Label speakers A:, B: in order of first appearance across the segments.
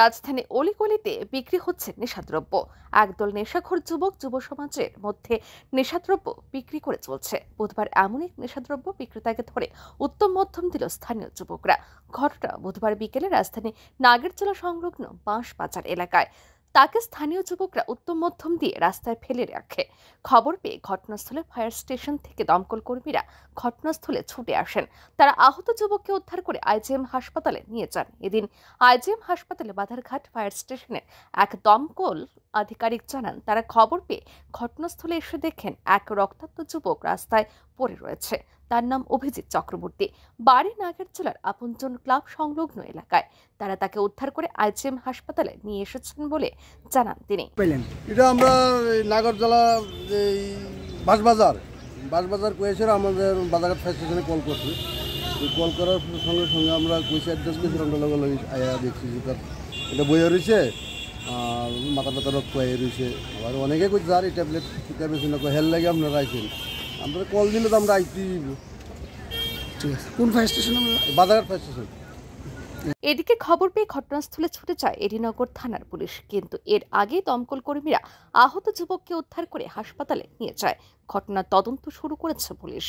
A: রাজধানী অলিগলিতে বিক্রি হচ্ছে নেশাদ্রব্য একদল নেশাখোর যুবক যুব সমাজের মধ্যে নেশাদ্রব্য বিক্রি করে চলছে বুধবার এমন এক নেশাদ্রব্য বিক্রেতাকে ধরে উত্তম মধ্যম দিল স্থানীয় যুবকরা ঘটনা বুধবার বিকেলে রাজধানী নাগেরচলা সংলগ্ন বাঁশ বাজার এলাকায় তাকে স্থানীয় যুবকরা উত্তম মধ্যম দিয়ে রাস্তায় ফেলে রাখে খবর পেয়ে ঘটনাস্থলে ফায়ার স্টেশন থেকে দমকল কর্মীরা ঘটনাস্থলে ছুটে আসেন তারা আহত যুবককে উদ্ধার করে আইজিএম হাসপাতালে নিয়ে যান এদিন আইজিএম হাসপাতালে বাধারঘাট ফায়ার স্টেশনের এক দমকল আধিকারিক জানান তারা খবর পেয়ে ঘটনাস্থলে এসে দেখেন এক রক্তাক্ত যুবক রাস্তায় পড়ে রয়েছে তার নাম অভিজিৎ চক্রবর্তী বাড়ি নাগের জেলার আপনজন ক্লাব সংলগ্ন এলাকায় তারা তাকে উদ্ধার করে আইজিএম হাসপাতালে নিয়ে এসেছেন বলে জানান তিনি এটা আমরা নাগরজলা
B: বাসবাজার বাসবাজার কয়েছের আমাদের বাজারঘাট ফায়ার স্টেশনে কল করছি কল করার সঙ্গে সঙ্গে আমরা কুয়েছি অ্যাড্রেস লগে লগে আয়া দেখছি যে এটা বইয়া রয়েছে মাথা ব্যথা রোগ হয়ে রয়েছে আবার অনেকে কই যার এই ট্যাবলেট না হেল লাগে আপনারা আইছেন আমরা কল দিলে তো আমরা আইতে ঠিক আছে কোন ফায়ার স্টেশন ফায়ার স্টেশন
A: এদিকে খবর পেয়ে ঘটনাস্থলে ছুটে যায় এরিনগর থানার পুলিশ কিন্তু এর আগে দমকল কর্মীরা আহত যুবককে উদ্ধার করে হাসপাতালে নিয়ে যায় ঘটনার তদন্ত শুরু করেছে পুলিশ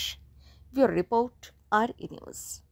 A: রিপোর্ট আর ই নিউজ